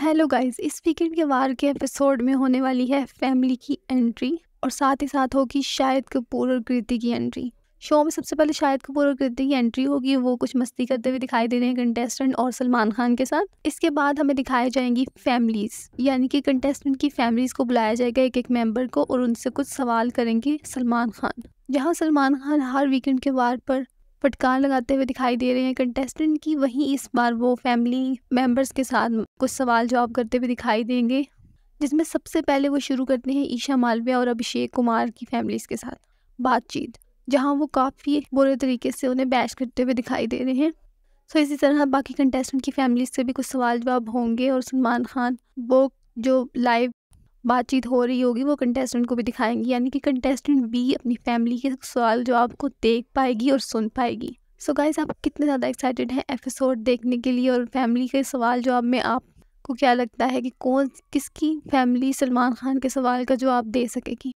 hello guys इस weekend के वार के एपिसोड में होने वाली है फैमिली की एंट्री और साथ ही साथ होगी शायद कपूर और कृति की एंट्री शो में सबसे पहले शायद कपूर और कृति की एंट्री होगी वो कुछ मस्ती करते हुए दिखाई दे रहे हैं कंटेस्टेंट और सलमान खान के साथ इसके बाद हमें दिखाई जाएंगी फैमिलीज यानी कि कंटेस्टेंट की फैमिलीज को बुलाया जाएगा एक एक मेंबर को और उनसे कुछ सवाल करेंगे सलमान खान जहाँ सलमान खान हर वीकेंड के वार पर फटकार लगाते हुए दिखाई दे रहे हैं कंटेस्टेंट की वहीं इस बार वो फैमिली मेम्बर्स के साथ कुछ सवाल जवाब करते हुए दिखाई देंगे जिसमें सबसे पहले वो शुरू करते हैं ईशा मालविया और अभिषेक कुमार की फैमिलीज़ के साथ बातचीत जहाँ वो काफ़ी बुरे तरीके से उन्हें बैश करते हुए दिखाई दे रहे हैं सो इसी तरह बाकी कंटेस्टेंट की फैमिली से भी कुछ सवाल जवाब होंगे और सलमान खान वो जो लाइव बातचीत हो रही होगी वो कंटेस्टेंट को भी दिखाएंगी यानी कि कंटेस्टेंट भी अपनी फैमिली के सवाल जवाब को देख पाएगी और सुन पाएगी सो so गाइज आप कितने ज़्यादा एक्साइटेड हैं एपिसोड देखने के लिए और फैमिली के सवाल जवाब में आपको क्या लगता है कि कौन किसकी फैमिली सलमान खान के सवाल का जवाब दे सकेगी